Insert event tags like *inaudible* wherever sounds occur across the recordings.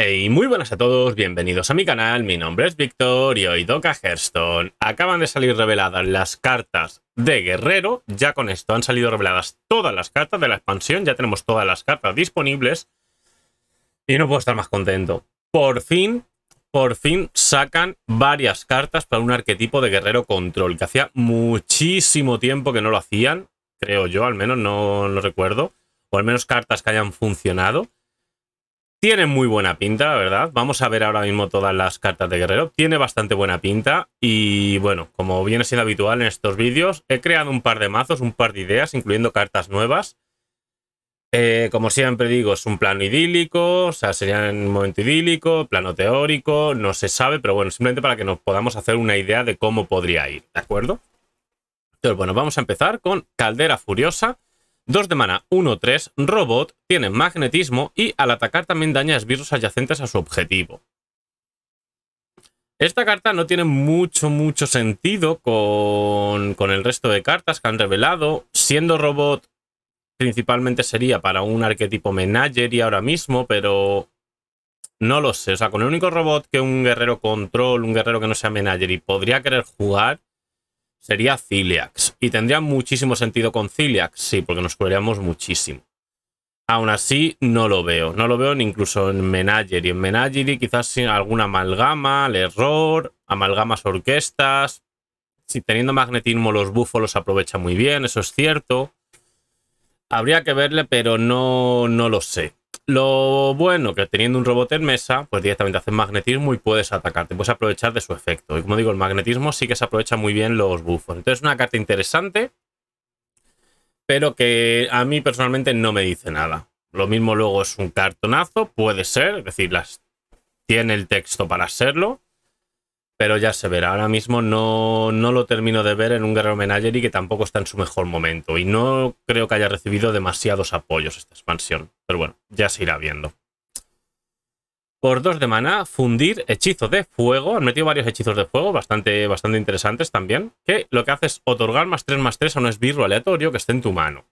Hey, muy buenas a todos, bienvenidos a mi canal, mi nombre es Víctor y hoy Doca Hearthstone. Acaban de salir reveladas las cartas de Guerrero, ya con esto han salido reveladas todas las cartas de la expansión, ya tenemos todas las cartas disponibles y no puedo estar más contento. Por fin, por fin sacan varias cartas para un arquetipo de Guerrero Control, que hacía muchísimo tiempo que no lo hacían, creo yo, al menos no lo recuerdo, o al menos cartas que hayan funcionado. Tiene muy buena pinta, la verdad. Vamos a ver ahora mismo todas las cartas de guerrero. Tiene bastante buena pinta y bueno, como viene siendo habitual en estos vídeos, he creado un par de mazos, un par de ideas, incluyendo cartas nuevas. Eh, como siempre digo, es un plano idílico, o sea, sería un momento idílico, plano teórico, no se sabe, pero bueno, simplemente para que nos podamos hacer una idea de cómo podría ir, ¿de acuerdo? Entonces, bueno, vamos a empezar con Caldera Furiosa. 2 de mana, 1-3, robot, tiene magnetismo y al atacar también daña esbirros adyacentes a su objetivo. Esta carta no tiene mucho, mucho sentido con, con el resto de cartas que han revelado. Siendo robot, principalmente sería para un arquetipo menagerie ahora mismo, pero no lo sé. O sea, con el único robot que un guerrero control, un guerrero que no sea menagerie, podría querer jugar, sería Ciliax. Y tendría muchísimo sentido con Ciliax, sí, porque nos cubriríamos muchísimo. Aún así, no lo veo. No lo veo ni incluso en Menagerie. En Menagerie quizás sin alguna amalgama, el error, amalgamas orquestas. Si teniendo magnetismo los Búfalos los aprovecha muy bien, eso es cierto. Habría que verle, pero no, no lo sé. Lo bueno que teniendo un robot en mesa, pues directamente haces magnetismo y puedes atacarte, puedes aprovechar de su efecto. Y como digo, el magnetismo sí que se aprovecha muy bien los buffos. Entonces, es una carta interesante, pero que a mí personalmente no me dice nada. Lo mismo luego es un cartonazo, puede ser, es decir, las, tiene el texto para serlo, pero ya se verá. Ahora mismo no, lo termino de ver en un Guerrero Menagerie que tampoco está en su mejor momento. Y no creo que haya recibido demasiados apoyos esta expansión. Pero bueno, ya se irá viendo. Por dos de maná, fundir hechizo de fuego. Han metido varios hechizos de fuego, bastante, bastante interesantes también. Que lo que hace es otorgar más 3 más 3 a un esbirro aleatorio que esté en tu mano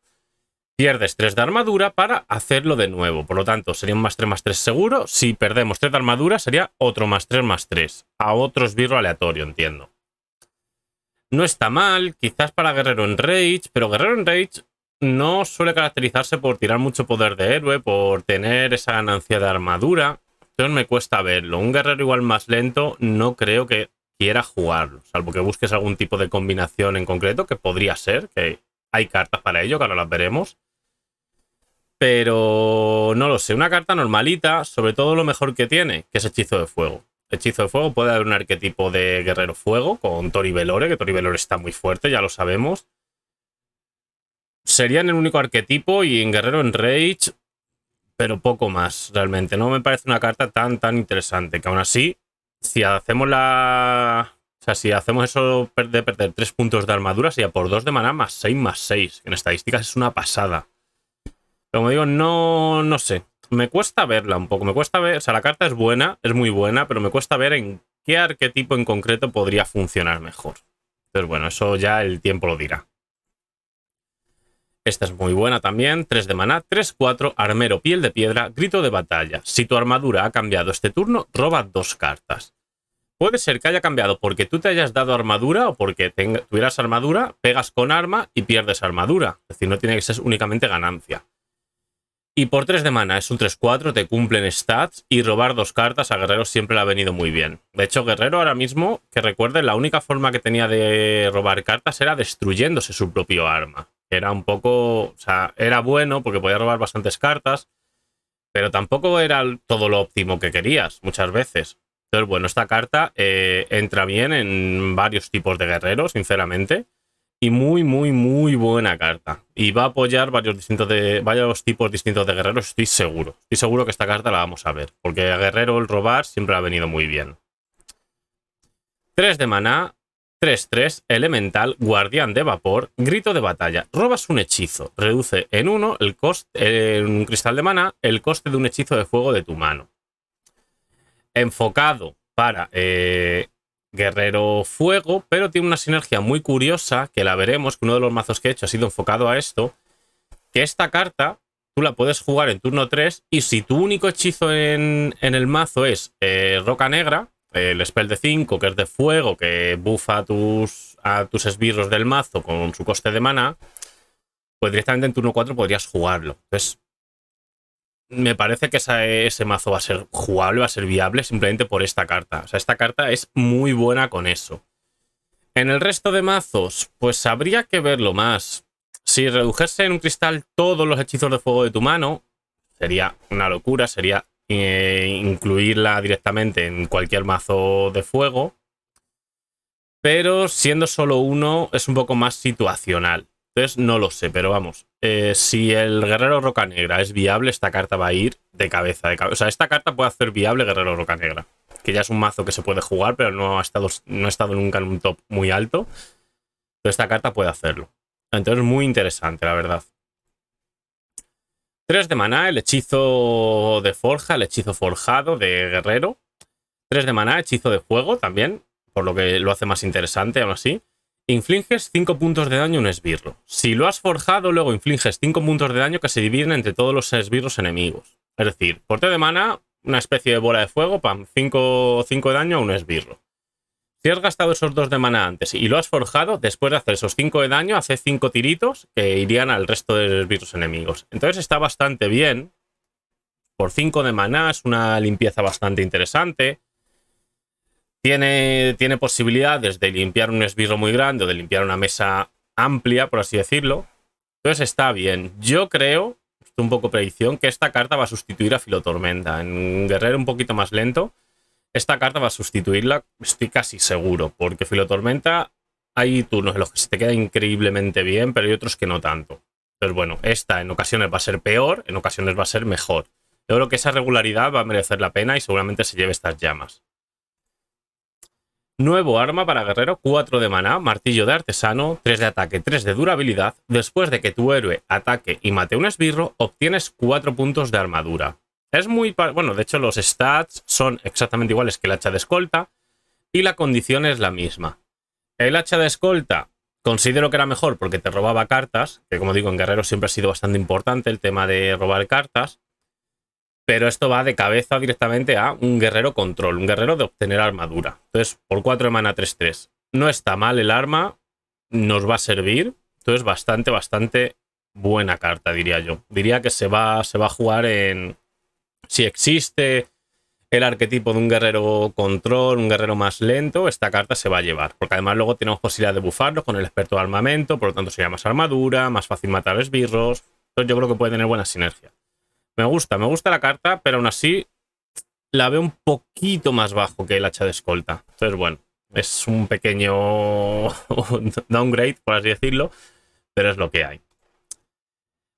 pierdes 3 de armadura para hacerlo de nuevo. Por lo tanto, sería un más 3 más 3 seguro. Si perdemos 3 de armadura, sería otro más 3 más 3. A otro esbirro aleatorio, entiendo. No está mal, quizás para Guerrero en Rage, pero Guerrero en Rage no suele caracterizarse por tirar mucho poder de héroe, por tener esa ganancia de armadura. Entonces me cuesta verlo. Un guerrero igual más lento no creo que quiera jugarlo, salvo que busques algún tipo de combinación en concreto, que podría ser, que hay cartas para ello, que ahora las veremos. Pero no lo sé, una carta normalita, sobre todo lo mejor que tiene, que es hechizo de fuego. Hechizo de fuego puede haber un arquetipo de guerrero fuego con Tori Velore, que Tori Velore está muy fuerte, ya lo sabemos. Serían el único arquetipo y en guerrero en Rage, pero poco más realmente. No me parece una carta tan tan interesante, que aún así, si hacemos la... O sea, si hacemos eso de perder 3 puntos de armadura, sería por 2 de maná más 6 más 6. En estadísticas es una pasada. Como digo, no, no sé. Me cuesta verla un poco. Me cuesta ver. O sea, la carta es buena, es muy buena, pero me cuesta ver en qué arquetipo en concreto podría funcionar mejor. Pero bueno, eso ya el tiempo lo dirá. Esta es muy buena también, 3 de maná, 3-4, armero, piel de piedra, grito de batalla. Si tu armadura ha cambiado este turno, roba dos cartas. Puede ser que haya cambiado porque tú te hayas dado armadura o porque tuvieras armadura, pegas con arma y pierdes armadura. Es decir, no tiene que ser únicamente ganancia. Y por 3 de mana, es un 3-4, te cumplen stats y robar dos cartas a Guerrero siempre le ha venido muy bien. De hecho, Guerrero ahora mismo, que recuerden, la única forma que tenía de robar cartas era destruyéndose su propio arma. Era un poco, o sea, era bueno porque podía robar bastantes cartas, pero tampoco era todo lo óptimo que querías muchas veces. Entonces, bueno, esta carta eh, entra bien en varios tipos de guerreros, sinceramente y muy, muy, muy buena carta. Y va a apoyar varios, distintos de, varios tipos distintos de guerreros, estoy seguro. Estoy seguro que esta carta la vamos a ver, porque a guerrero el robar siempre ha venido muy bien. 3 de maná, 3-3, elemental, guardián de vapor, grito de batalla. Robas un hechizo, reduce en uno el coste, en eh, un cristal de maná, el coste de un hechizo de fuego de tu mano. Enfocado para eh, guerrero fuego, pero tiene una sinergia muy curiosa, que la veremos, que uno de los mazos que he hecho ha sido enfocado a esto, que esta carta tú la puedes jugar en turno 3 y si tu único hechizo en, el mazo es eh, Roca Negra, el spell de 5 que es de fuego, que bufa a tus, a tus esbirros del mazo con su coste de mana, pues directamente en turno 4 podrías jugarlo. Entonces me parece que ese mazo va a ser jugable, va a ser viable simplemente por esta carta. O sea, esta carta es muy buena con eso. En el resto de mazos, pues habría que verlo más. Si redujese en un cristal todos los hechizos de fuego de tu mano, sería una locura, sería eh, incluirla directamente en cualquier mazo de fuego. Pero siendo solo uno, es un poco más situacional. Entonces no lo sé, pero vamos. Eh, si el guerrero roca negra es viable, esta carta va a ir de cabeza, cabeza. O sea, esta carta puede hacer viable guerrero roca negra. Que ya es un mazo que se puede jugar, pero no ha estado, no ha estado nunca en un top muy alto. Pero esta carta puede hacerlo. Entonces muy interesante, la verdad. 3 de maná, el hechizo de forja, el hechizo forjado de guerrero. 3 de maná, hechizo de fuego también, por lo que lo hace más interesante aún así. Infliges 5 puntos de daño a un esbirro. Si lo has forjado, luego infliges 5 puntos de daño que se dividen entre todos los esbirros enemigos. Es decir, porte de mana, una especie de bola de fuego, para 5, de daño a un esbirro. Si has gastado esos 2 de mana antes y lo has forjado, después de hacer esos 5 de daño, hace 5 tiritos que irían al resto de esbirros enemigos. Entonces está bastante bien. Por 5 de mana es una limpieza bastante interesante. Tiene, posibilidades de limpiar un esbirro muy grande o de limpiar una mesa amplia, por así decirlo. Entonces pues está bien. Yo creo, esto un poco predicción, que esta carta va a sustituir a Filotormenta. En guerrero un poquito más lento, esta carta va a sustituirla, estoy casi seguro, porque Filotormenta hay turnos en los que se te queda increíblemente bien, pero hay otros que no tanto. Entonces, bueno, esta en ocasiones va a ser peor, en ocasiones va a ser mejor. Yo creo que esa regularidad va a merecer la pena y seguramente se lleve estas llamas. Nuevo arma para guerrero, 4 de maná, martillo de artesano, 3 de ataque, 3 de durabilidad. Después de que tu héroe ataque y mate un esbirro, obtienes 4 puntos de armadura. Es muy... Bueno, de hecho los stats son exactamente iguales que el hacha de escolta y la condición es la misma. El hacha de escolta considero que era mejor porque te robaba cartas, que como digo en guerrero siempre ha sido bastante importante el tema de robar cartas. Pero esto va de cabeza directamente a un guerrero control, un guerrero de obtener armadura. Entonces, por 4 de mana 3-3. No está mal el arma, nos va a servir. Entonces, bastante, bastante buena carta, diría yo. Diría que se va, se va a jugar en... Si existe el arquetipo de un guerrero control, un guerrero más lento, esta carta se va a llevar. Porque además luego tenemos posibilidad de bufarlos con el experto de armamento, por lo tanto sería más armadura, más fácil matar esbirros. Entonces yo creo que puede tener buena sinergia. Me gusta, me gusta la carta, pero aún así la veo un poquito más bajo que el hacha de escolta. Entonces, bueno, es un pequeño *laughs* downgrade, por así decirlo, pero es lo que hay.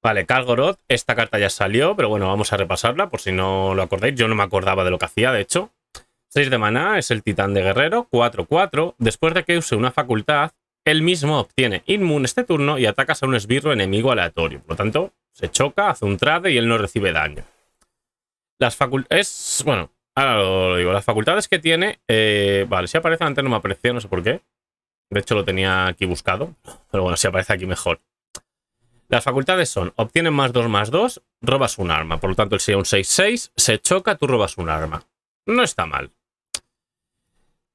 Vale, Kalgoroth, esta carta ya salió, pero bueno, vamos a repasarla por si no lo acordáis. Yo no me acordaba de lo que hacía, de hecho. 6 de maná es el titán de guerrero, 4-4. Después de que use una facultad, él mismo obtiene inmune este turno y atacas a un esbirro enemigo aleatorio. Por lo tanto, se choca, hace un trade y él no recibe daño. Las facultades... Bueno, ahora lo, digo. Las facultades que tiene... Eh, vale, si aparece antes no me apareció, no sé por qué. De hecho, lo tenía aquí buscado. Pero bueno, si aparece aquí mejor. Las facultades son, obtienen más 2 más 2, robas un arma. Por lo tanto, él sería un 6-6, se choca, tú robas un arma. No está mal.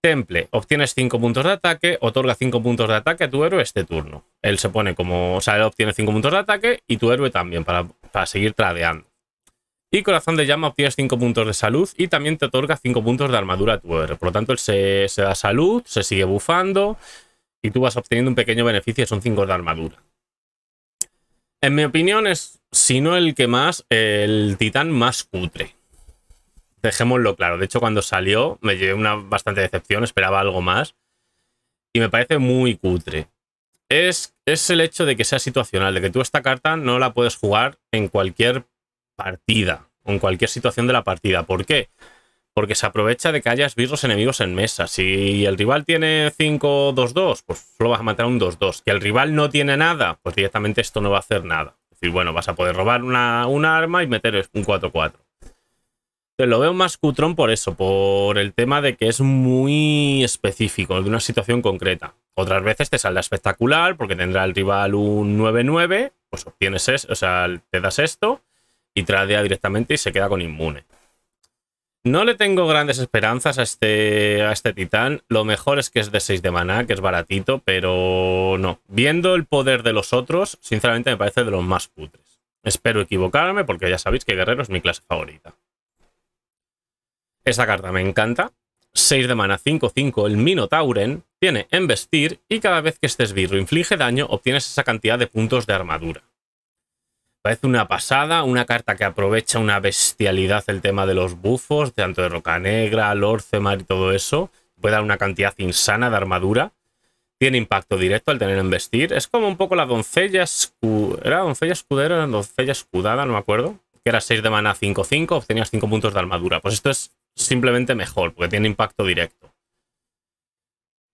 Temple, obtienes 5 puntos de ataque, otorga 5 puntos de ataque a tu héroe este turno. Él se pone como, o sea, él obtiene 5 puntos de ataque y tu héroe también para, seguir tradeando. Y Corazón de Llama obtienes 5 puntos de salud y también te otorga 5 puntos de armadura a tu héroe. Por lo tanto, él se, da salud, se sigue bufando y tú vas obteniendo un pequeño beneficio, son 5 de armadura. En mi opinión es, si no el que más, el titán más cutre. Dejémoslo claro. De hecho, cuando salió me llevé una bastante decepción, esperaba algo más. Y me parece muy cutre. Es, es el hecho de que sea situacional, de que tú esta carta no la puedes jugar en cualquier partida o en cualquier situación de la partida. ¿Por qué? Porque se aprovecha de que visto los enemigos en mesa. Si el rival tiene 5-2-2, pues solo vas a matar un 2-2. Que el rival no tiene nada, pues directamente esto no va a hacer nada. Es decir, bueno, vas a poder robar una, arma y meter un 4-4 lo veo más cutrón por eso, por el tema de que es muy específico, de una situación concreta. Otras veces te saldrá espectacular porque tendrá el rival un 9-9, pues obtienes eso, o sea, te das esto y tradea directamente y se queda con inmune. No le tengo grandes esperanzas a este, a este titán. Lo mejor es que es de 6 de maná, que es baratito, pero no. Viendo el poder de los otros, sinceramente me parece de los más putres. Espero equivocarme porque ya sabéis que guerrero es mi clase favorita. Esa carta me encanta. 6 de mana, 5-5, el Minotauren, tiene Embestir y cada vez que este esbirro inflige daño obtienes esa cantidad de puntos de armadura. Parece una pasada, una carta que aprovecha una bestialidad el tema de los bufos, tanto de Roca Negra, Lorcemar y todo eso. Puede dar una cantidad insana de armadura. Tiene impacto directo al tener Embestir. Es como un poco la doncella escudera. ¿Era doncella escudera doncella escudada? No me acuerdo. Que era 6 de mana 5-5, obtenías 5 puntos de armadura. Pues esto es simplemente mejor, porque tiene impacto directo.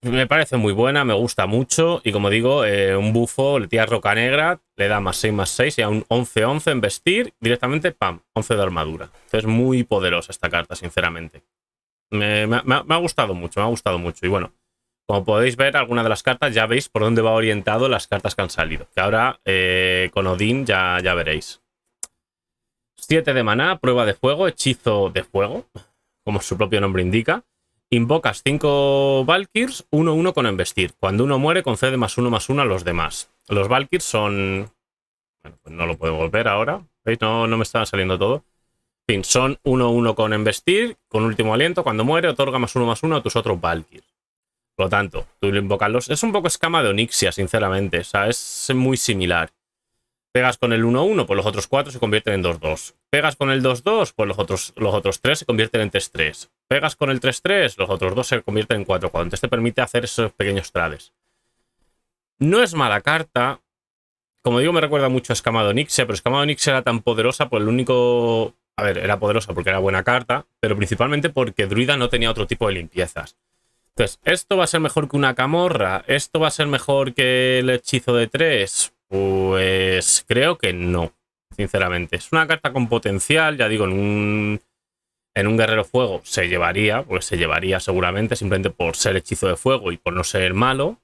Me parece muy buena, me gusta mucho y como digo, eh, un bufo le tira roca negra, le da más 6 más 6 y a un 11-11 en vestir, directamente, ¡pam!, 11 de armadura. Entonces muy poderosa esta carta, sinceramente. Me, ha gustado mucho, me ha gustado mucho. Y bueno, como podéis ver, alguna de las cartas ya veis por dónde va orientado las cartas que han salido. Que ahora eh, con Odín ya, ya veréis. 7 de maná, prueba de fuego, hechizo de fuego como su propio nombre indica. Invocas 5 Valkyrs, 1-1 con embestir. Cuando uno muere, concede más 1 más 1 a los demás. Los Valkyrs son. Bueno, pues no lo puedo volver ahora. ¿Veis? No, me estaba saliendo todo. En fin, son 1-1 con embestir. Con último aliento, cuando muere, otorga más 1 más 1 a tus otros Valkyrs. Por lo tanto, tú invocarlos. Es un poco escama de Onixia, sinceramente. O sea, es muy similar. Pegas con el 1-1, pues los otros 4 se convierten en 2-2. Pegas con el 2-2, pues los otros, los otros 3 se convierten en 3-3. Pegas con el 3-3, los otros 2 se convierten en 4-4. Entonces te permite hacer esos pequeños trades. No es mala carta. Como digo, me recuerda mucho a Escamado Nixia, pero Escamado Nixia era tan poderosa por pues el único... A ver, era poderosa porque era buena carta, pero principalmente porque Druida no tenía otro tipo de limpiezas. Entonces, esto va a ser mejor que una camorra, esto va a ser mejor que el hechizo de 3. Pues creo que no, sinceramente. Es una carta con potencial, ya digo, en un, en un guerrero fuego se llevaría, pues se llevaría seguramente, simplemente por ser hechizo de fuego y por no ser malo.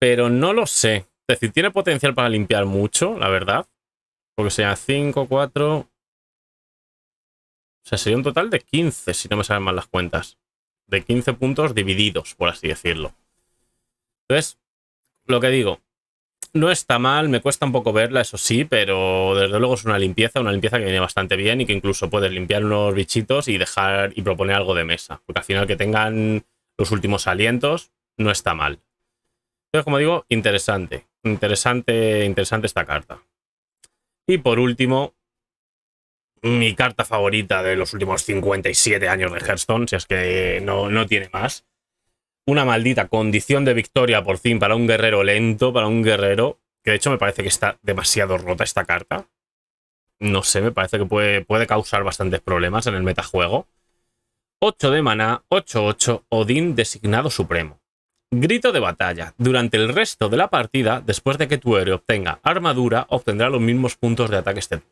Pero no lo sé. Es decir, tiene potencial para limpiar mucho, la verdad. Porque sea 5, 4... O sea, sería un total de 15, si no me salen mal las cuentas. De 15 puntos divididos, por así decirlo. Entonces, lo que digo, no está mal, me cuesta un poco verla, eso sí, pero desde luego es una limpieza, una limpieza que viene bastante bien y que incluso puedes limpiar unos bichitos y dejar y proponer algo de mesa. Porque al final que tengan los últimos alientos no está mal. Entonces, como digo, interesante. Interesante, interesante esta carta. Y por último, mi carta favorita de los últimos 57 años de Hearthstone, si es que no, no tiene más, una maldita condición de victoria por fin para un guerrero lento, para un guerrero, que de hecho me parece que está demasiado rota esta carta. No sé, me parece que puede, puede causar bastantes problemas en el metajuego. 8 de mana 8-8, Odín designado supremo. Grito de batalla. Durante el resto de la partida, después de que tu héroe obtenga armadura, obtendrá los mismos puntos de ataque este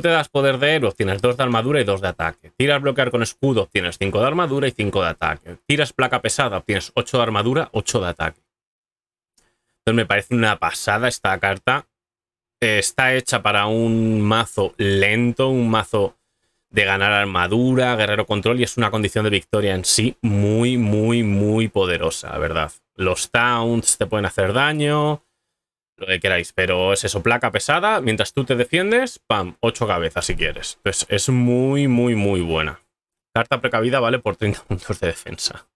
te das poder de héroe, tienes 2 de armadura y dos de ataque. Tiras bloquear con escudo, tienes cinco de armadura y cinco de ataque. Tiras placa pesada, tienes 8 de armadura, 8 de ataque. Entonces me parece una pasada esta carta. está hecha para un mazo lento, un mazo de ganar armadura, guerrero control y es una condición de victoria en sí muy, muy, muy poderosa, la ¿verdad? Los towns te pueden hacer daño, lo que queráis, pero es eso, placa pesada, mientras tú te defiendes, pam, 8 cabezas si quieres. Entonces es muy, muy, muy buena. Carta precavida vale por 30 *laughs* puntos de defensa.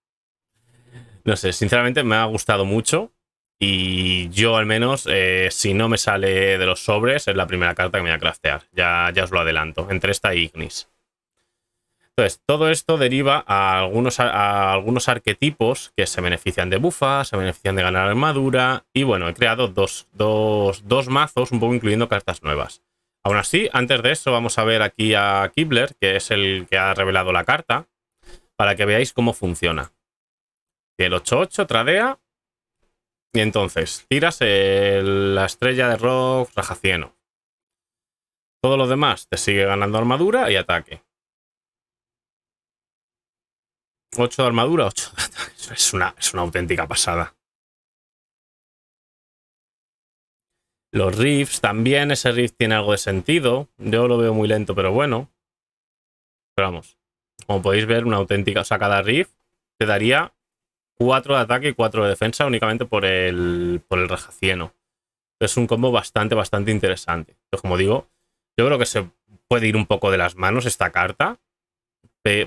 No sé, sinceramente me ha gustado mucho y yo al menos, eh, si no me sale de los sobres, es la primera carta que me voy a craftear. Ya, ya os lo adelanto, entre esta y Ignis. Entonces, todo esto deriva a algunos, algunos arquetipos que se benefician de bufas, se benefician de ganar armadura. Y bueno, he creado dos, mazos, un poco incluyendo cartas nuevas. Aún así, antes de eso, vamos a ver aquí a Kibler, que es el que ha revelado la carta, para que veáis cómo funciona. El 8-8 tradea. Y entonces, tiras la estrella de rock rajacieno. Todo lo demás te sigue ganando armadura y ataque. 8 de armadura, 8 de ataque. Es una, es una auténtica pasada. Los riffs también, ese riff tiene algo de sentido. Yo lo veo muy lento, pero bueno. Pero vamos, como podéis ver, una auténtica... O sea, cada riff te daría 4 de ataque y 4 de defensa únicamente por el, por el rajacieno. Es un combo bastante, bastante interesante. Entonces, pues como digo, yo creo que se puede ir un poco de las manos esta carta.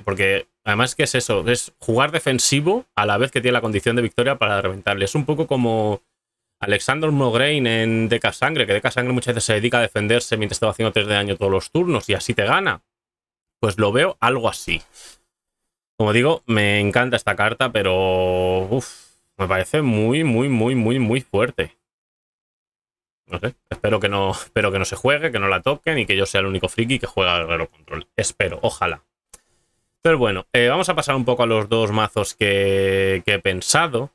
Porque Además, que es eso? Es jugar defensivo a la vez que tiene la condición de victoria para reventarle. Es un poco como Alexander Mograin en Deca Sangre, que Deca Sangre muchas veces se dedica a defenderse mientras estaba haciendo 3 de daño todos los turnos y así te gana. Pues lo veo algo así. Como digo, me encanta esta carta, pero me parece muy, muy, muy, muy, muy fuerte. No sé, espero que no, *laughs* espero que no se juegue, que no la toquen y que yo sea el único friki que juega al guerrero control. Espero, ojalá. Pero bueno, eh, vamos a pasar un poco a los dos mazos que, he pensado.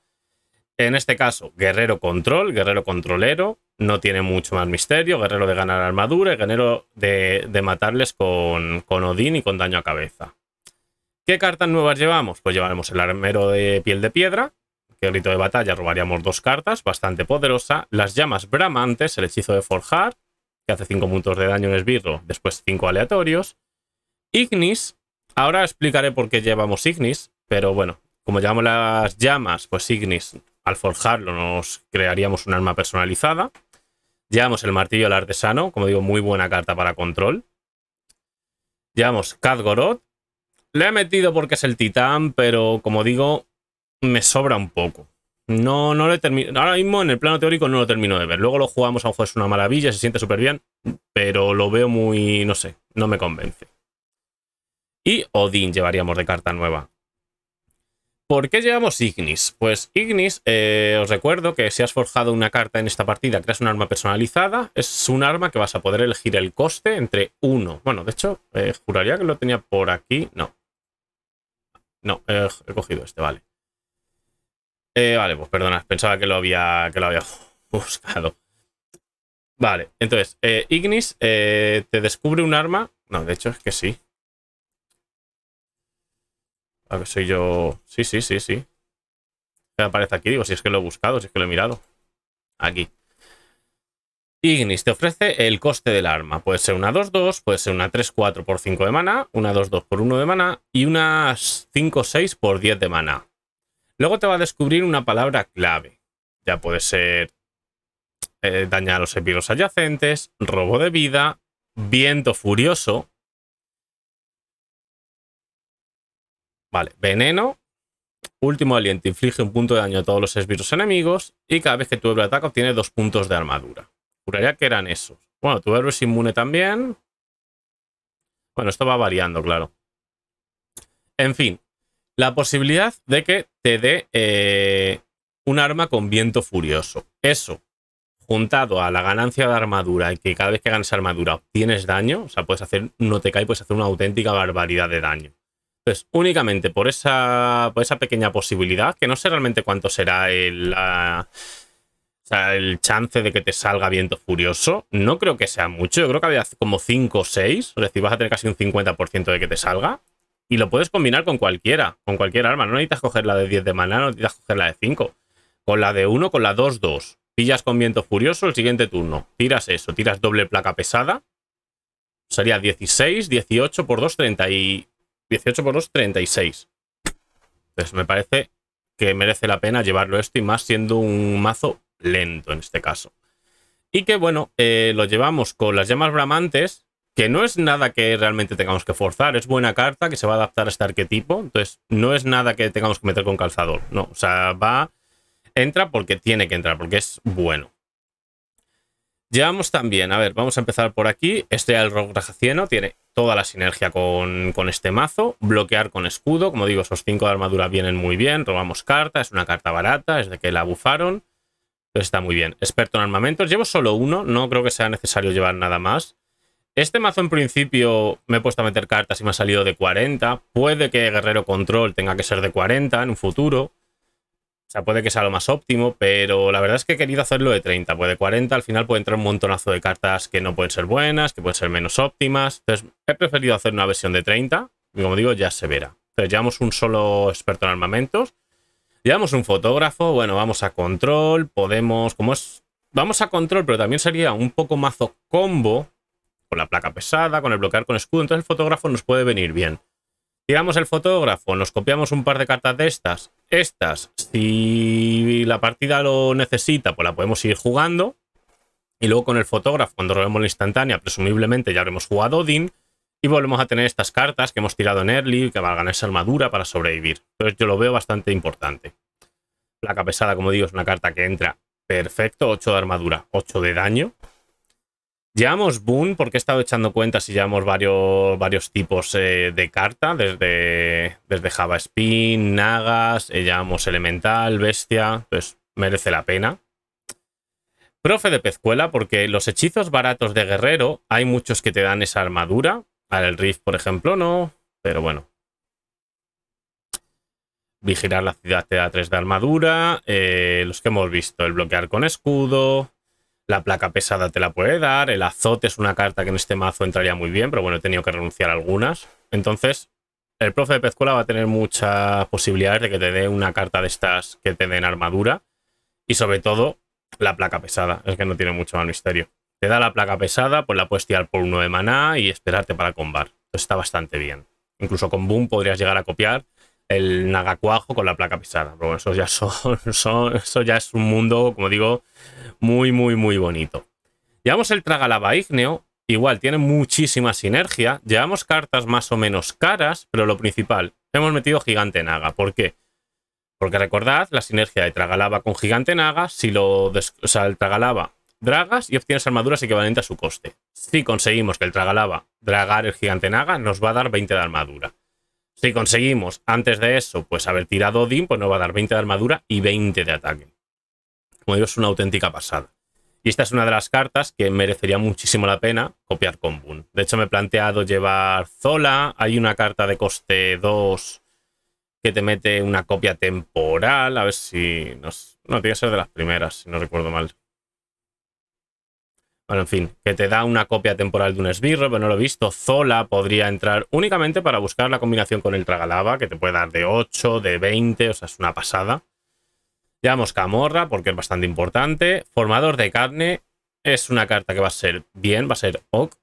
En este caso, guerrero control, guerrero controlero, no tiene mucho más misterio, guerrero de ganar armadura y guerrero de, matarles con, con, Odín y con daño a cabeza. ¿Qué cartas nuevas llevamos? Pues llevaremos el armero de piel de piedra, que grito de batalla robaríamos dos cartas, bastante poderosa, las llamas bramantes, el hechizo de forjar, que hace 5 puntos de daño en esbirro, después cinco aleatorios, Ignis, Ahora explicaré por qué llevamos Ignis, pero bueno, como llevamos las llamas, pues Ignis al forjarlo nos crearíamos un arma personalizada. Llevamos el martillo al artesano, como digo, muy buena carta para control. Llevamos Cadgorod. Le he metido porque es el titán, pero como digo, me sobra un poco. No, no le termino. Ahora mismo en el plano teórico no lo termino de ver. Luego lo jugamos a un es una maravilla, se siente súper bien, pero lo veo muy, no sé, no me convence y Odín llevaríamos de carta nueva. ¿Por qué llevamos Ignis? Pues Ignis, eh, os recuerdo que si has forjado una carta en esta partida, creas un arma personalizada. Es un arma que vas a poder elegir el coste entre uno, Bueno, de hecho, eh, juraría que lo tenía por aquí. No. No, he cogido este, vale. Eh, vale, pues perdona, pensaba que lo había, que lo había *laughs* buscado. Vale, entonces, Ignis te descubre un arma. No, de hecho es que sí, a ver, si yo... Sí, sí, sí, sí. Me aparece aquí, digo, si es que lo he buscado, si es que lo he mirado. Aquí. Ignis te ofrece el coste del arma. Puede ser una 2-2, puede ser una 3-4 por 5 de mana, una 2-2 por 1 de mana y unas 5-6 por 10 de mana. Luego te va a descubrir una palabra clave. Ya puede ser eh, dañar a los espiros adyacentes, robo de vida, viento furioso, Vale, veneno. Último aliento. Inflige un punto de daño a todos los esbirros enemigos. Y cada vez que tu héroe ataca obtiene dos puntos de armadura. Juraría que eran esos. Bueno, tu héroe es inmune también. Bueno, esto va variando, claro. En fin, la posibilidad de que te dé eh, un arma con viento furioso. Eso, juntado a la ganancia de armadura y que cada vez que ganas armadura obtienes daño, o sea, puedes hacer no te cae, puedes hacer una auténtica barbaridad de daño. Entonces, únicamente por esa, por esa pequeña posibilidad, que no sé realmente cuánto será el, la, o sea, el chance de que te salga viento furioso, no creo que sea mucho. Yo creo que había como 5 o 6, es decir, vas a tener casi un 50% de que te salga. Y lo puedes combinar con cualquiera, con cualquier arma. No necesitas coger la de 10 de maná, no necesitas coger la de 5. Con la de 1, con la 2, 2. Pillas con viento furioso el siguiente turno. Tiras eso, tiras doble placa pesada. Sería 16, 18 por 2, 30 y 18 por 2, 36. Entonces me parece que merece la pena llevarlo esto y más siendo un mazo lento en este caso. Y que bueno, eh, lo llevamos con las llamas bramantes, que no es nada que realmente tengamos que forzar, es buena carta que se va a adaptar a este arquetipo, entonces no es nada que tengamos que meter con calzador, no, o sea, va, entra porque tiene que entrar, porque es bueno. Llevamos también, a ver, vamos a empezar por aquí, este el rajacieno, tiene toda la sinergia con, este mazo. Bloquear con escudo, como digo, esos 5 de armadura vienen muy bien. Robamos carta, es una carta barata, es de que la bufaron. Entonces está muy bien. Experto en armamentos, llevo solo uno, no creo que sea necesario llevar nada más. Este mazo en principio me he puesto a meter cartas y me ha salido de 40. Puede que Guerrero Control tenga que ser de 40 en un futuro. O sea, puede que sea lo más óptimo, pero la verdad es que he querido hacerlo de 30, puede de 40 al final puede entrar un montonazo de cartas que no pueden ser buenas, que pueden ser menos óptimas. Entonces, he preferido hacer una versión de 30, y como digo, ya se verá. Entonces, llevamos un solo experto en armamentos, llevamos un fotógrafo, bueno, vamos a control, podemos, como es, vamos a control, pero también sería un poco mazo combo con la placa pesada, con el bloquear con escudo, entonces el fotógrafo nos puede venir bien. Tiramos el fotógrafo, nos copiamos un par de cartas de estas. Estas, si la partida lo necesita, pues la podemos ir jugando. Y luego con el fotógrafo, cuando robemos la instantánea, presumiblemente ya habremos jugado Odin. Y volvemos a tener estas cartas que hemos tirado en early, que valgan esa armadura para sobrevivir. Entonces yo lo veo bastante importante. Placa pesada, como digo, es una carta que entra perfecto. 8 de armadura, 8 de daño. Llevamos boon porque he estado echando cuenta si llevamos varios, varios tipos eh, de carta, desde, desde Java Spin, Nagas, eh, llevamos Elemental, Bestia, pues merece la pena. Profe de Pezcuela, porque los hechizos baratos de guerrero, hay muchos que te dan esa armadura. Al el Rift, por ejemplo, no, pero bueno. Vigilar la ciudad te da 3 de armadura. Eh, los que hemos visto, el bloquear con escudo. La placa pesada te la puede dar, el azote es una carta que en este mazo entraría muy bien, pero bueno, he tenido que renunciar a algunas. Entonces, el profe de Pezcuela va a tener muchas posibilidades de que te dé una carta de estas que te den armadura. Y sobre todo, la placa pesada. Es que no tiene mucho más misterio. Te da la placa pesada, pues la puedes tirar por uno de maná y esperarte para combar. está bastante bien. Incluso con Boom podrías llegar a copiar el Nagacuajo con la placa pesada. Pero eso ya, *laughs* son, eso ya es un mundo, como digo, muy, muy, muy bonito. Llevamos el Tragalaba Igneo, igual tiene muchísima sinergia. Llevamos cartas más o menos caras, pero lo principal, hemos metido Gigante Naga. ¿Por qué? Porque recordad la sinergia de Tragalaba con Gigante Naga, si lo... o sea, el Tragalaba dragas y obtienes armaduras equivalentes a su coste. Si conseguimos que el Tragalaba dragar el Gigante Naga, nos va a dar 20 de armadura. Si conseguimos antes de eso, pues haber tirado Odin, pues nos va a dar 20 de armadura y 20 de ataque como digo, es una auténtica pasada. Y esta es una de las cartas que merecería muchísimo la pena copiar con Boon. De hecho, me he planteado llevar Zola. Hay una carta de coste 2 que te mete una copia temporal. A ver si... No, tiene que ser de las primeras, si no recuerdo mal. Bueno, en fin, que te da una copia temporal de un esbirro, pero no lo he visto. Zola podría entrar únicamente para buscar la combinación con el tragalaba que te puede dar de 8, de 20, o sea, es una pasada. Llevamos camorra porque es bastante importante. Formador de carne es una carta que va a ser bien, va a ser ok.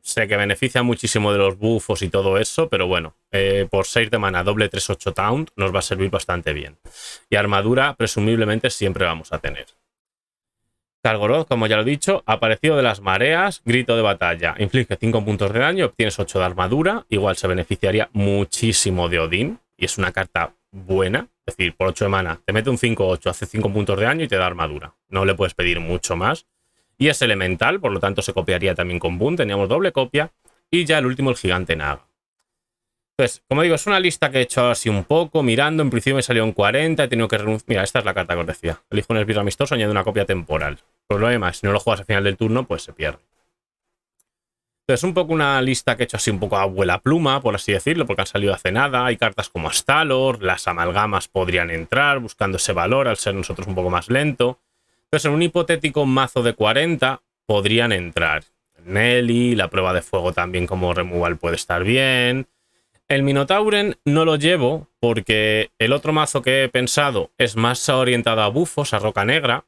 Sé que beneficia muchísimo de los bufos y todo eso, pero bueno, eh, por 6 de mana, doble 3-8 Taunt, nos va a servir bastante bien. Y armadura, presumiblemente, siempre vamos a tener. Cargoroth, como ya lo he dicho, aparecido de las mareas, grito de batalla, inflige 5 puntos de daño, obtienes 8 de armadura, igual se beneficiaría muchísimo de Odín, y es una carta buena. Es decir, por 8 de mana, te mete un 5-8, hace 5 puntos de daño y te da armadura. No le puedes pedir mucho más. Y es elemental, por lo tanto se copiaría también con Boom, teníamos doble copia. Y ya el último, el gigante Naga. Pues, como digo, es una lista que he hecho así un poco, mirando. En principio me salió en 40, he tenido que renunciar. Mira, esta es la carta que os decía. Elijo un esbirro amistoso, añade una copia temporal. Problema es, si no lo juegas al final del turno, pues se pierde. Entonces, un poco una lista que he hecho así un poco a abuela pluma, por así decirlo, porque han salido hace nada. Hay cartas como Astalor, las amalgamas podrían entrar, buscando ese valor al ser nosotros un poco más lento. Entonces, en un hipotético mazo de 40 podrían entrar. Nelly, la prueba de fuego también como removal puede estar bien. El Minotauren no lo llevo porque el otro mazo que he pensado es más orientado a bufos, a roca negra.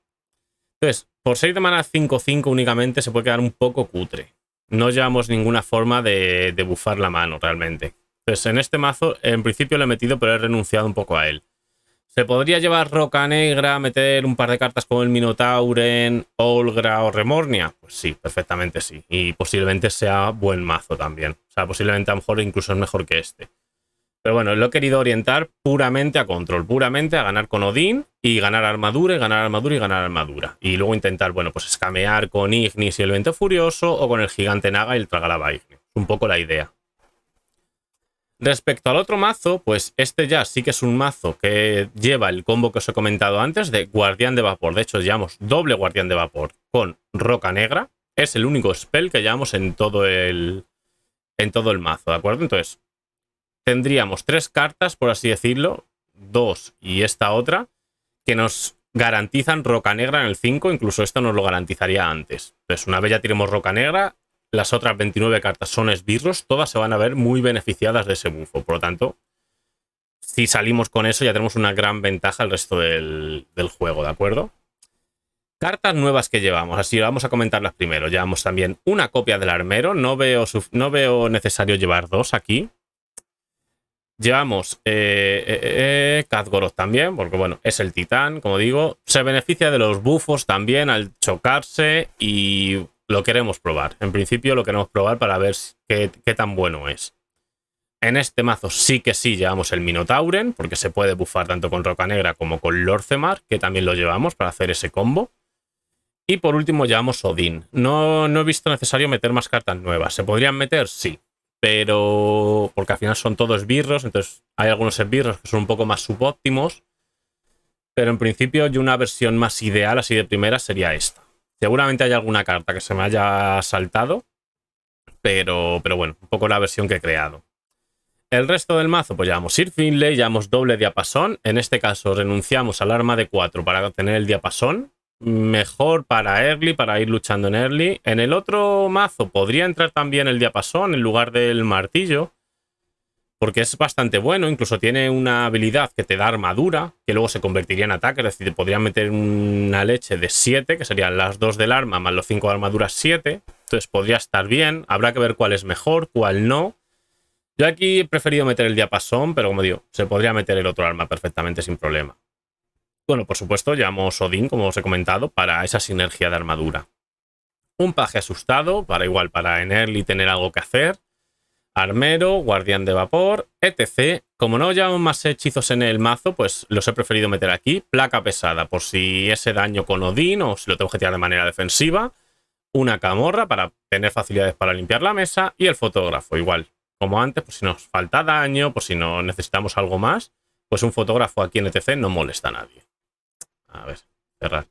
Entonces, por 6 de mana 5-5 únicamente se puede quedar un poco cutre no llevamos ninguna forma de, de bufar la mano realmente. Entonces, en este mazo, en principio lo he metido, pero he renunciado un poco a él. Se podría llevar Roca Negra, meter un par de cartas como el Minotauren, Olgra o Remornia. Pues sí, perfectamente sí. Y posiblemente sea buen mazo también. O sea, posiblemente a lo mejor incluso es mejor que este. Pero bueno, lo he querido orientar puramente a control, puramente a ganar con Odín y ganar armadura y ganar armadura y ganar armadura. Y luego intentar, bueno, pues escamear con Ignis y el Vento Furioso o con el Gigante Naga y el Tragalaba Es Un poco la idea. Respecto al otro mazo, pues este ya sí que es un mazo que lleva el combo que os he comentado antes de Guardián de Vapor. De hecho, llevamos doble Guardián de Vapor con Roca Negra. Es el único spell que llevamos en todo el, en todo el mazo, ¿de acuerdo? Entonces, tendríamos tres cartas, por así decirlo, dos y esta otra, que nos garantizan Roca Negra en el 5, incluso esto nos lo garantizaría antes. Entonces, una vez ya tenemos Roca Negra, las otras 29 cartas son esbirros, todas se van a ver muy beneficiadas de ese bufo. Por lo tanto, si salimos con eso ya tenemos una gran ventaja al resto del, juego, ¿de acuerdo? Cartas nuevas que llevamos, así vamos a comentarlas primero. Llevamos también una copia del armero, no veo, no veo necesario llevar dos aquí, Llevamos eh, eh, eh, eh también, porque bueno, es el titán, como digo. Se beneficia de los bufos también al chocarse y lo queremos probar. En principio lo queremos probar para ver qué, tan bueno es. En este mazo sí que sí llevamos el Minotauren, porque se puede bufar tanto con Roca Negra como con Lorcemar, que también lo llevamos para hacer ese combo. Y por último llevamos Odín. No, no he visto necesario meter más cartas nuevas. ¿Se podrían meter? Sí pero porque al final son todos birros, entonces hay algunos esbirros que son un poco más subóptimos, pero en principio yo una versión más ideal así de primera sería esta. Seguramente hay alguna carta que se me haya saltado, pero, pero bueno, un poco la versión que he creado. El resto del mazo, pues llevamos Sir llevamos doble diapasón. En este caso renunciamos al arma de 4 para tener el diapasón, mejor para early, para ir luchando en early. En el otro mazo podría entrar también el diapasón en lugar del martillo, porque es bastante bueno, incluso tiene una habilidad que te da armadura, que luego se convertiría en ataque, es decir, podría meter una leche de 7, que serían las 2 del arma más los 5 de armadura 7, entonces podría estar bien, habrá que ver cuál es mejor, cuál no. Yo aquí he preferido meter el diapasón, pero como digo, se podría meter el otro arma perfectamente sin problema. Bueno, por supuesto, llamamos Odín, como os he comentado, para esa sinergia de armadura. Un paje asustado, para igual, para en y tener algo que hacer. Armero, guardián de vapor, etc. Como no llevamos más hechizos en el mazo, pues los he preferido meter aquí. Placa pesada, por si ese daño con Odín o si lo tengo que tirar de manera defensiva. Una camorra para tener facilidades para limpiar la mesa. Y el fotógrafo, igual. Como antes, por pues si nos falta daño, por pues si no necesitamos algo más, pues un fotógrafo aquí en ETC no molesta a nadie. A ver, cerrar.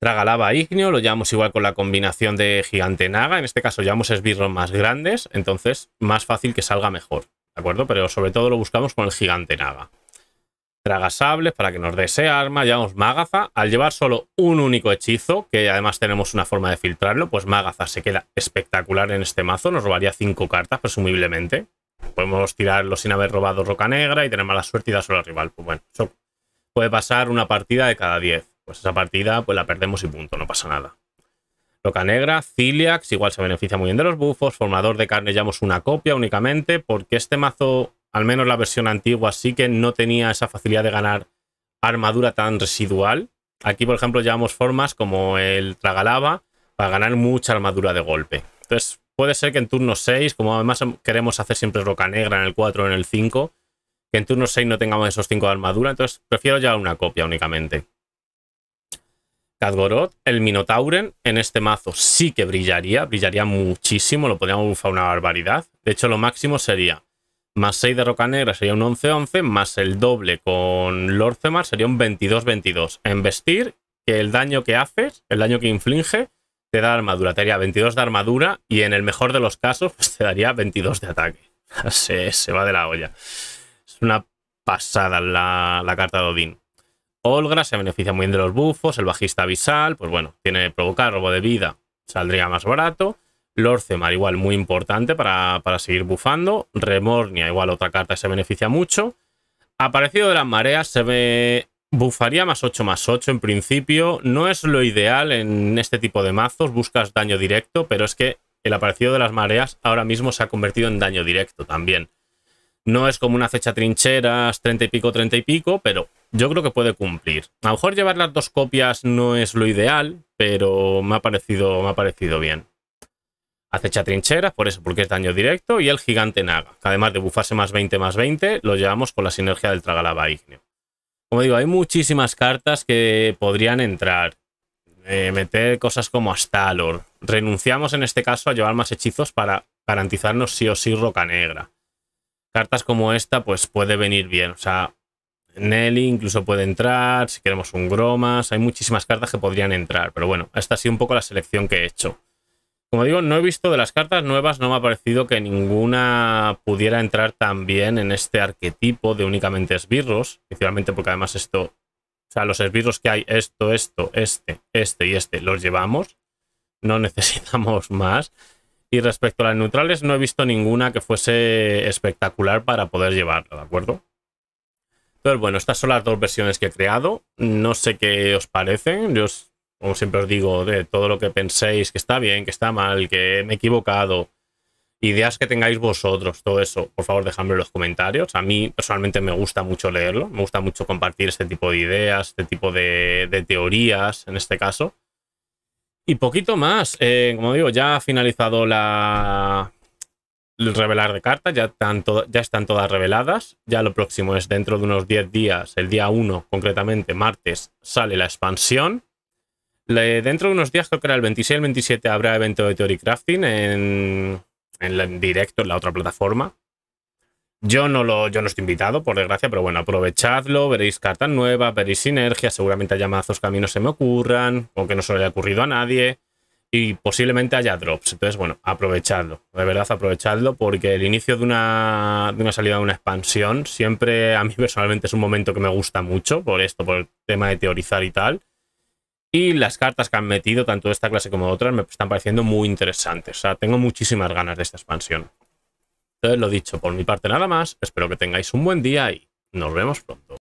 lava Ignio, lo llevamos igual con la combinación de Gigante Naga. En este caso llevamos esbirros más grandes, entonces más fácil que salga mejor. ¿De acuerdo? Pero sobre todo lo buscamos con el Gigante Naga. Traga sable para que nos dé ese arma. Llevamos Magaza. Al llevar solo un único hechizo, que además tenemos una forma de filtrarlo, pues Magaza se queda espectacular en este mazo. Nos robaría 5 cartas, presumiblemente. Podemos tirarlo sin haber robado Roca Negra y tener mala suerte y dar solo al rival. Pues bueno, eso puede pasar una partida de cada 10. Pues esa partida pues la perdemos y punto, no pasa nada. Roca negra, Ciliax, igual se beneficia muy bien de los bufos. Formador de carne llevamos una copia únicamente, porque este mazo, al menos la versión antigua, sí que no tenía esa facilidad de ganar armadura tan residual. Aquí, por ejemplo, llevamos formas como el Tragalaba para ganar mucha armadura de golpe. Entonces, puede ser que en turno 6, como además queremos hacer siempre roca negra en el 4 o en el 5, que en turno 6 no tengamos esos 5 de armadura, entonces prefiero ya una copia únicamente. Cadgorot, el Minotauren, en este mazo sí que brillaría, brillaría muchísimo, lo podríamos bufar una barbaridad. De hecho, lo máximo sería más 6 de Roca Negra sería un 11-11, más el doble con Zemar, sería un 22-22. En vestir, que el daño que haces, el daño que inflige, te da armadura, te haría 22 de armadura y en el mejor de los casos pues, te daría 22 de ataque. *laughs* se, se va de la olla una pasada la, la carta de Odín. Olgra se beneficia muy bien de los bufos, el bajista abisal, pues bueno, tiene provocar robo de vida, saldría más barato. Lorcemar igual muy importante para, seguir bufando. Remornia igual otra carta se beneficia mucho. Aparecido de las mareas se me bufaría más 8 más 8 en principio. No es lo ideal en este tipo de mazos, buscas daño directo, pero es que el aparecido de las mareas ahora mismo se ha convertido en daño directo también. No es como una acecha trincheras, 30 y pico, 30 y pico, pero yo creo que puede cumplir. A lo mejor llevar las dos copias no es lo ideal, pero me ha parecido, me ha parecido bien. Acecha trincheras, por eso, porque es daño directo, y el gigante Naga, que además de bufarse más 20 más 20, lo llevamos con la sinergia del Tragalaba Igneo. Como digo, hay muchísimas cartas que podrían entrar. Eh, meter cosas como Astalor. Renunciamos en este caso a llevar más hechizos para garantizarnos sí o sí Roca Negra cartas como esta, pues puede venir bien. O sea, Nelly incluso puede entrar, si queremos un Gromas, hay muchísimas cartas que podrían entrar, pero bueno, esta ha sido un poco la selección que he hecho. Como digo, no he visto de las cartas nuevas, no me ha parecido que ninguna pudiera entrar tan bien en este arquetipo de únicamente esbirros, principalmente porque además esto, o sea, los esbirros que hay, esto, esto, este, este y este, los llevamos, no *laughs* necesitamos más. Y respecto a las neutrales, no he visto ninguna que fuese espectacular para poder llevarla, ¿de acuerdo? Entonces, bueno, estas son las dos versiones que he creado. No sé qué os parecen. Yo, como siempre os digo, de todo lo que penséis, que está bien, que está mal, que me he equivocado, ideas que tengáis vosotros, todo eso, por favor, dejadme en los comentarios. A mí personalmente me gusta mucho leerlo, me gusta mucho compartir este tipo de ideas, este tipo de, de teorías, en este caso. Y poquito más. Eh, como digo, ya ha finalizado la el revelar de cartas. Ya están, ya están todas reveladas. Ya lo próximo es dentro de unos 10 días. El día 1, concretamente, martes, sale la expansión. dentro de unos días, creo que era el 26 el 27, habrá evento de Theory Crafting en, en directo en la otra plataforma. Yo no, lo, yo no estoy invitado, por desgracia, pero bueno, aprovechadlo, veréis cartas nuevas, veréis sinergias, seguramente haya mazos que se me ocurran, o que no se le haya ocurrido a nadie, y posiblemente haya drops. Entonces, bueno, aprovechadlo, de verdad aprovechadlo, porque el inicio de una, de una salida de una expansión siempre, a mí personalmente es un momento que me gusta mucho, por esto, por el tema de teorizar y tal. Y las cartas que han metido, tanto de esta clase como de otras, me están pareciendo muy interesantes. O sea, tengo muchísimas ganas de esta expansión. Entonces, lo dicho, por mi parte nada más. Espero que tengáis un buen día y nos vemos pronto.